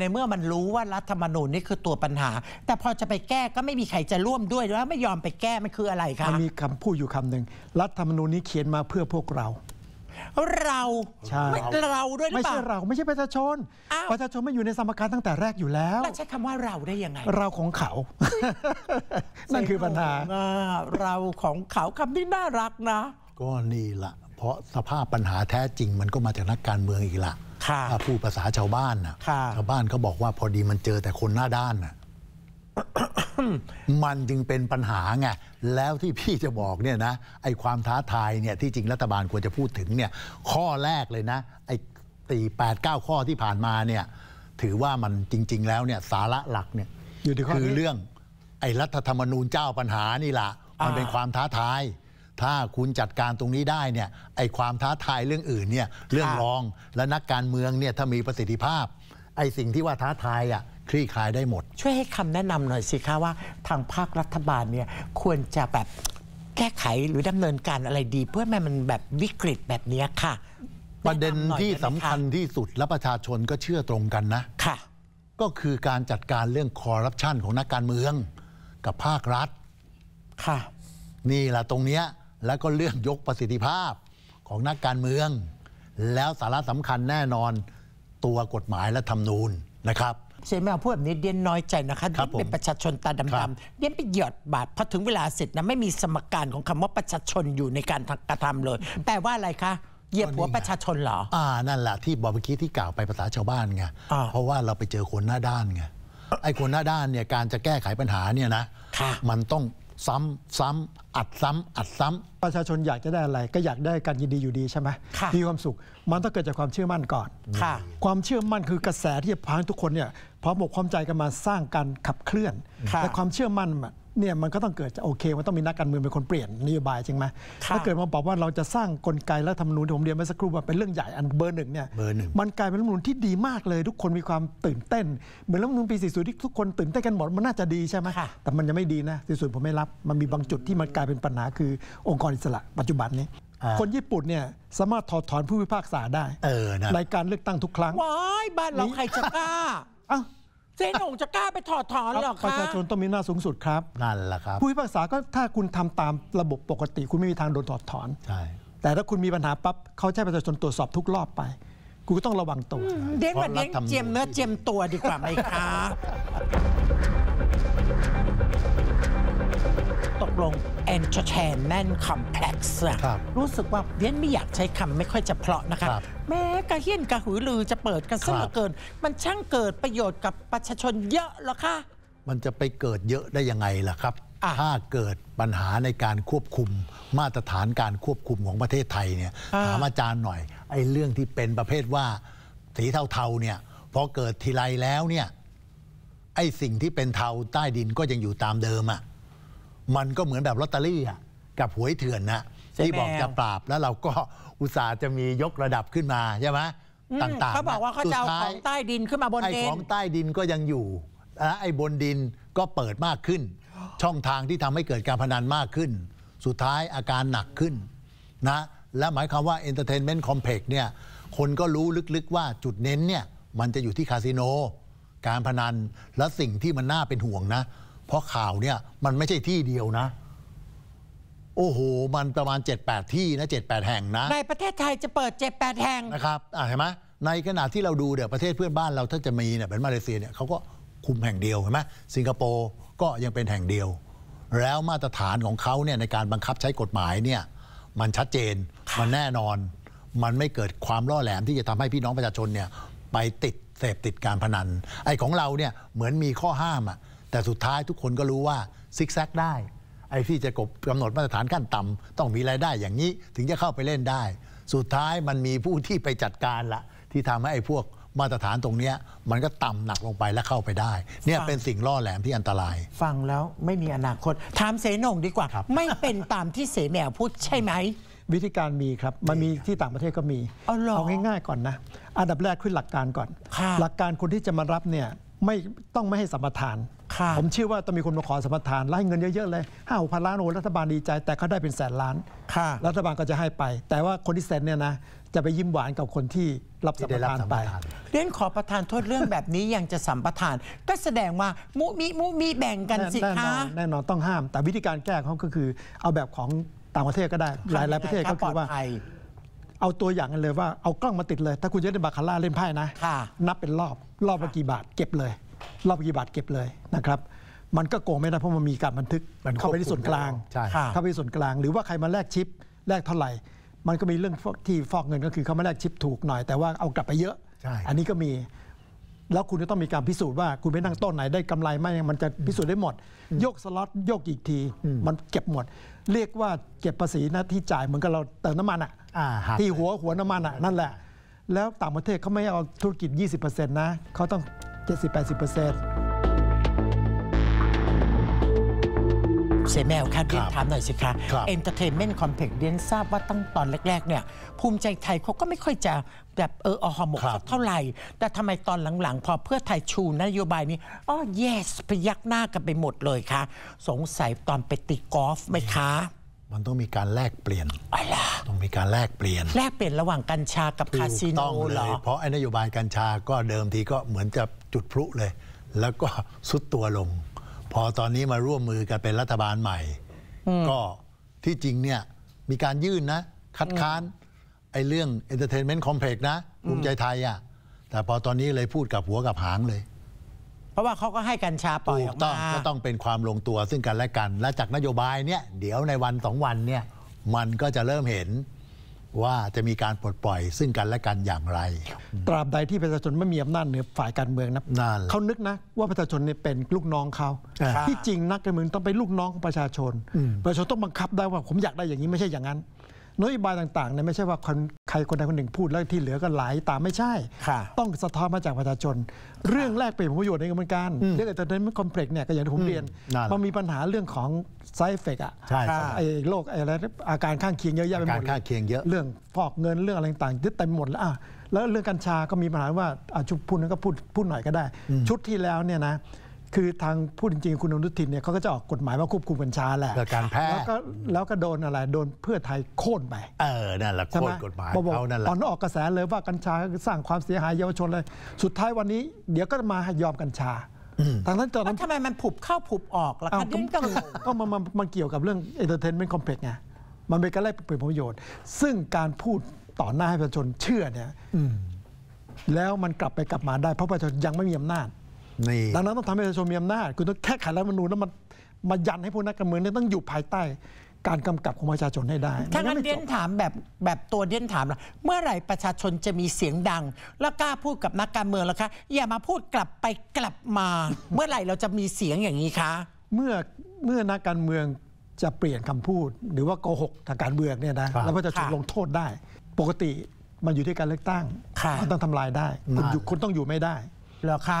ในเมื่อมันรู้ว่ารัฐธรรมนูญนี่คือตัวปัญหา แต่พอจะไปแก้ก็ไม่มีใครจะร่วมด้วยแล้วไม่ยอมไปแก้มันคืออะไรคะมันมีคำพูดอยู่คำนึง รัฐธรรมนูญนี้เขียนมาเพื่อพวกเราเราใช่เราด้วยไม่ใช่เราไม่ใช่ประชาชนประชาชนไม่อยู่ในสมการตั้งแต่แรกอยู่แล้ว แล้ว ใช้คำว่าเราได้ยังไงเราของเขา นั่นคือปัญหาเราของเขาคำที่น่ารักนะก็นี่ละเพราะสภาพปัญหาแท้จริง มันก็มาจากนักการเมืองอีกละถ้าพูดภาษาชาวบ้านนะชาวบ้านเขาบอกว่าพอดีมันเจอแต่คนหน้าด้านน่ะมันจึงเป็นปัญหาไงแล้วที่พี่จะบอกเนี่ยนะไอ้ความท้าทายเนี่ย ที่จริงรัฐบาลควรจะพูดถึงเนี่ย ข้อแรกเลยนะไอ้ตีแปดเก้าข้อที่ผ่านมาเนี่ย ถือว่ามันจริง ๆ แล้วเนี่ย สาระหลักเนี่ยคือเรื่องไอ้รัฐธรรมนูญเจ้าปัญหานี่ละมันเป็นความท้าทายถ้าคุณจัดการตรงนี้ได้เนี่ย ไอความท้าทายเรื่องอื่นเนี่ยเรื่องรองและนักการเมืองเนี่ยถ้ามีประสิทธิภาพไอสิ่งที่ว่าท้าทายอ่ะคลี่คลายได้หมด ช่วยให้คำแนะนำหน่อยสิคะว่า ทางภาครัฐบาลเนี่ยควรจะแบบแก้ไขหรือดำเนินการอะไรดี เพื่อแม้มันแบบวิกฤตแบบนี้ค่ะ ประเด็นที่สำคัญที่สุดและประชาชนก็เชื่อตรงกันนะค่ะก็คือการจัดการเรื่องคอร์รัปชันของนักการเมือง กับภาครัฐค่ะ นี่แหละตรงเนี้ยแล้วก็เรื่องยกประสิทธิภาพของนักการเมือง แล้วสาระสำคัญแน่นอน ตัวกฎหมายและธรรมนูญนะครับ เชยแม่พูดแบบนี้เดียนน้อยใจนะคะเดียนเป็นประชาชนตาดำๆเดียนไปหยอดบาทพอถึงเวลาเสร็จนะไม่มีสมการของคำว่าประชาชนอยู่ในการกระทำเลย แปลว่าอะไรคะเหยียบหัวประชาชนเหรอ อ่านั่นแหละ ที่บอกเมื่อกี้ที่กล่าวไปภาษาชาวบ้านไงเพราะว่าเราไปเจอคนหน้าด้านไงไอ้คนหน้าด้านเนี่ยการจะแก้ไขปัญหาเนี่ยนะมันต้องซ้ำ ซ้ำ อัดซ้ำ อัดซ้ำ ประชาชนอยากจะได้อะไร ก็อยากได้การยินดีอยู่ดีใช่ไหมมีความสุข มันต้องเกิดจากความเชื่อมั่นก่อนความเชื่อมั่นคือกระแสที่พาทุกคนเนี่ยพราอบอกความใจกันมาสร้างการขับเคลื่อน แต่ความเชื่อมั่นเนี่ยมันก็ต้องเกิดโอเคมันต้องมีนักการเมืองเป็นคนเปลี่ยนนโยบายจริงไหมถ้าเกิดมาบอกว่าเราจะสร้างกลไกและธรรมนูญี่ผมเรียนเมาสักครู่ว่าเป็นเรื่องใหญ่อันเบอร์หนึ่งเนี่ยเบอร์หนึ่งมันกลายเป็นรัฐมนูญที่ดีมากเลย ทุกคนมีความตื่นเต้นเหมือนรัฐมนูญปี40ที่ทุกคนตื่นเต้นกันหมดมันน่าจะดีใช่ไหมแต่มันยังไม่ดีนะสีุ่ดผมไม่รับมันมีบางจุดที่มันกลายเป็นปัญหาคือองค์กรอิสระปัจจุบันนี้ คนญี่ปุ่นเนี่ยสามารถถอดถอนผู้พิพากษาได้ในการเลือกตั้งทุกครั้งว้ายบ้านเราใครจะกล้า้เจ๊หนงจะกล้าไปถอดถอนหรอคะประชาชนต้องมีหน้าสูงสุดครับ นั่นแหละครับ ผู้พิพากษาก็ถ้าคุณทำตามระบบปกติคุณไม่มีทางโดนถอดถอน ใช่ แต่ถ้าคุณมีปัญหาปั๊บเขาใช้ประชาชนตรวจสอบทุกรอบไป กูก็ต้องระวังตัว เด้งว่าเด้งเจียมเนื้อเจียมตัวดีกว่าไหมคะ ตกลง entertainment complex รู้สึกว่าเด้นไม่อยากใช้คำไม่ค่อยจะเพลาะนะคะแม้กระเฮียนกระหือลือจะเปิดกันซะเหลือเกิน มันช่างเกิดประโยชน์กับประชาชนเยอะหรอคะ มันจะไปเกิดเยอะได้ยังไงล่ะครับถ้าเกิดปัญหาในการควบคุมมาตรฐานการควบคุมของประเทศไทยเนี่ยถามอาจารย์หน่อย ไอ้เรื่องที่เป็นประเภทว่าสีเทาๆเนี่ยพอเกิดทีไรแล้วเนี่ยไอ้สิ่งที่เป็นเทาใต้ดินก็ยังอยู่ตามเดิมอะ่ะมันก็เหมือนแบบลอตเตอรี่อ่ะกับหวยเถื่อนนะที่บอกจะปราบ แล้วเราก็อุตส่าห์จะมียกระดับขึ้นมา ใช่ไหมต่างๆเขาบอกว่าเขาจะเอาของใต้ดินขึ้นมาบนดินไอ้ของใต้ดินก็ยังอยู่แลไอ้บนดินก็เปิดมากขึ้น ช่องทางที่ทำให้เกิดการพนันมากขึ้น สุดท้ายอาการหนักขึ้นนะและหมายความว่าเเออนตร์เทนเมนต์คอมเพล็กซ์เนี่ยคนก็รู้ลึก ๆ ว่าจุดเน้นเนี่ยมันจะอยู่ที่คาสิโน การพนัน และสิ่งที่มันน่าเป็นห่วงนะ เพราะข่าวเนี่ยมันไม่ใช่ที่เดียวนะโอ้โห มันประมาณ 78 ที่นะ 78 แห่งนะ ในประเทศไทยจะเปิด 78 แห่ง นะครับเห็นไหมในขณะที่เราดูเดี๋ยวประเทศเพื่อนบ้านเราถ้าจะมีเนี่ยเป็นมาเลเซียเนี่ยเขาก็คุมแห่งเดียว เห็นไหมสิงคโปร์ก็ยังเป็นแห่งเดียว แล้วมาตรฐานของเขาเนี่ยในการบังคับใช้กฎหมายเนี่ยมันชัดเจน มันแน่นอน มันไม่เกิดความล่อแหลมที่จะทำให้พี่น้องประชาชนเนี่ยไปติดเสพติดการพนัน ไอ้ของเราเนี่ยเหมือนมีข้อห้ามอะแต่สุดท้ายทุกคนก็รู้ว่าซิกแซกได้ไอ้ที่จะกบกำหนดมาตรฐานขั้นต่ำต้องมีรายได้อย่างนี้ ถึงจะเข้าไปเล่นได้ สุดท้ายมันมีผู้ที่ไปจัดการละที่ทำให้ไอ้พวกมาตรฐานตรงนี้มันก็ต่ำหนักลงไปและเข้าไปได้ เนี่ยเป็นสิ่งล่อแหลมที่อันตราย ฟังแล้วไม่มีอนาคตถามเสนงดีกว่าไม่เป็นตามที่เสแมวพูดใช่ไหมวิธีการมีครับ มันมีที่ต่างประเทศก็มี เอาง่ายๆก่อนนะอันดับแรกขึ้นหลักการก่อนหลักการคนที่จะมารับเนี่ยไม่ต้องไม่ให้สัมปทานผมเชื่อว่าต้องมีคนมาขอสมรทานไล่เงินเยอะๆเลยห้าหกพันล้านโอนรัฐบาลดีใจแต่เขาได้เป็นแสนล้านรัฐบาลก็จะให้ไป แต่ว่าคนที่เซ็นเนี่ยนะจะไปยิ้มหวานกับคนที่รับสัมปทานไปเรื่องขอประทานโทษเรื่องแบบนี้ยังจะสัมปทาน ก็แสดงว่ามุมีมุมีแบ่งกันสิคะ แน่นอนต้องห้าม แต่วิธีการแก้เขาก็คือ เอาแบบของต่างประเทศก็ได้หลายๆประเทศก็คือว่าเอาตัวอย่างกันเลยว่าเอากล้องมาติดเลย ถ้าคุณจะเล่นบาคาร่าเล่นไพ่นะนับเป็นรอบรอบละกี่บาทเก็บเลยเราปฏิบัติเก็บเลยนะครับ มันก็โกงไม่ได้เพราะมันมีการบันทึกเข้าไปที่ส่วนกลาง เข้าไปส่วนกลาง หรือว่าใครมาแลกชิปแลกเท่าไหร่ มันก็มีเรื่องที่ฟอกเงินก็คือเขามาแลกชิปถูกหน่อยแต่ว่าเอากลับไปเยอะ อันนี้ก็มี แล้วคุณจะต้องมีการพิสูจน์ว่าคุณไปนั่งต้นไหนได้กำไรไหมมันจะพิสูจน์ได้หมดโยกสล็อตโยกอีกที มันเก็บหมด เรียกว่าเก็บภาษีนะที่จ่ายเหมือนกับเราเติมน้ำมันอ่ะที่หัวหัวน้ำมันอ่ะ นั่นแหละแล้วต่างประเทศเขาไม่เอาธุรกิจ 20%นะเขาต้องดสิบเซแมวค่ะเรียนถามหน่อยสิคะเอนเตอร์เทนเมนต์คอมเพล็กซ์เรียนทราบว่าตั้งตอนแรกๆเนี่ยภูมิใจไทยเขาก็ไม่ค่อยจะแบบเอออหอมกเท่าไหร่ แต่ทำไมตอนหลังๆ พอเพื่อไทยชูนโยบายนี้อ๋อ yes พยักหน้ากันไปหมดเลยคะ่ะ สงสัยตอนไปตีกอล์ฟไหมคะมันต้องมีการแลกเปลี่ยน ต้องมีการแลกเปลี่ยน แลกเปลี่ยนระหว่างกัญชากับคาสิโนเลย เพราะไอ้นโยบายกัญชาก็เดิมทีก็เหมือนจะจุดพลุเลย แล้วก็สุดตัวลง พอตอนนี้มาร่วมมือกันเป็นรัฐบาลใหม่ ก็ที่จริงเนี่ยมีการยื่นนะ คัดค้าน ไอ้เรื่องเเออนตร์เทนเมนต์คอมเพล็กซ์นะภูมิใจไทยอ่ะแต่พอตอนนี้เลยพูดกับหัวกับหางเลยราะว่าเขาก็ให้กัญชาปล่อยออกมาก็ต้องเป็นความลงตัวซึ่งกันและกัน และจากนโยบายเนี่ยเดี๋ยวในวันสองวันเนี่ยมันก็จะเริ่มเห็นว่าจะมีการปลดปล่อยซึ่งกันและกันอย่างไร ตราบใดที่ประชาชนไม่มีอำนาจเหนือฝ่ายการเมืองนะเขานึกนะว่าประชาชนเนี่ยเป็นลูกน้องเขาที่จริงนักการเมืองต้องเป็นลูกน้องของประชาชน ประชาชนต้องบังคับได้ว่าผมอยากได้อย่างนี้ไม่ใช่อย่างนั้นนโยบายต่างๆเนี่ยไม่ใช่ว่าใครคนใดคนหนึ่งพูด แล้วที่เหลือก็ไหลาตามไม่ใช่ ต้องสะท้อนมาจากประชาชน เรื่องแรกเป็นผลประโยชน์ในกระบวนการ เรื่องแต่เน้นคอมเพล็กซ์เนี่ยก็อย่างที่ผมเรียน มันมีปัญหาเรื่องของไซเฟกอะไอ้โรคไอ้อะไรอาการข้างเคียงเยอะแยะไปหมดอาากรข้างเคียงเยอะเรื่องฟอกเงินเรื่องอะไรต่างๆเต็มหมดแล้ว แล้วเรื่องกัญชาก็มีปัญหาว่า ชุดพูดนั้นก็พูดพูดหน่อยก็ได้ ชุดที่แล้วเนี่ยนะคือทางพูดจริงๆ คุณอนุทินเนี่ยเขาก็จะออกกฎหมายว่าควบคุมกัญชาแหละการแพ้แล้วก็แล้วก็โดนอะไร โดนเพื่อไทยโค่นไปเออนั่นแหละโค่นกฎหมายเขานั่นแหละตอนออกกระแสเลยว่ากัญชาสร้างความเสียหายเยาวชนเลย สุดท้ายวันนี้เดี๋ยวก็มายอมกัญชาทางนั้นตอนนั้นทำไมมันผุบเข้าผุบออกล่ะครดิ้นกันก็มันมันเกี่ยวกับเรื่องเอนเตอร์เทนเมนต์คอมเพล็กซ์ไงมันเป็นการแลกเปลี่ยนประโยชน์ ซึ่งการพูดต่อหน้าให้ประชาชนเชื่อเนี่ยแล้วมันกลับไปกลับมาได้เพราะประชาชนยังไม่มีอำนาจดังนั้นต้องทำให้ประชาชนมีอำนาจคุณต้องแก้ไขรัฐมนูญแล้วมันมายันให้พวกนักการเมืองเนี่ยต้องอยู่ภายใต้ การกำกับของประชาชนให้ได้ถ้างั้นเดียนถามแบบแบบตัวเดียนถามละเมื่อไหร่ประชาชนจะมีเสียงดัง แล้วกล้าพูดกับนักการเมืองล้วคะอย่ามาพูดกลับไปกลับมา เมื่อไหร่เราจะมีเสียงอย่างนี้คะ เมื่อเมื่อนักการเมืองจะเปลี่ยนคำพูด หรือว่าโกหกทางการเมืองเนี่ยนะแล้วก็จะถูกลงโทษได้ ปกติมันอยู่ที่การเลือกตั้งมันต้องทำลายได้คุณต้องอยู่ไม่ได้เหรอคะ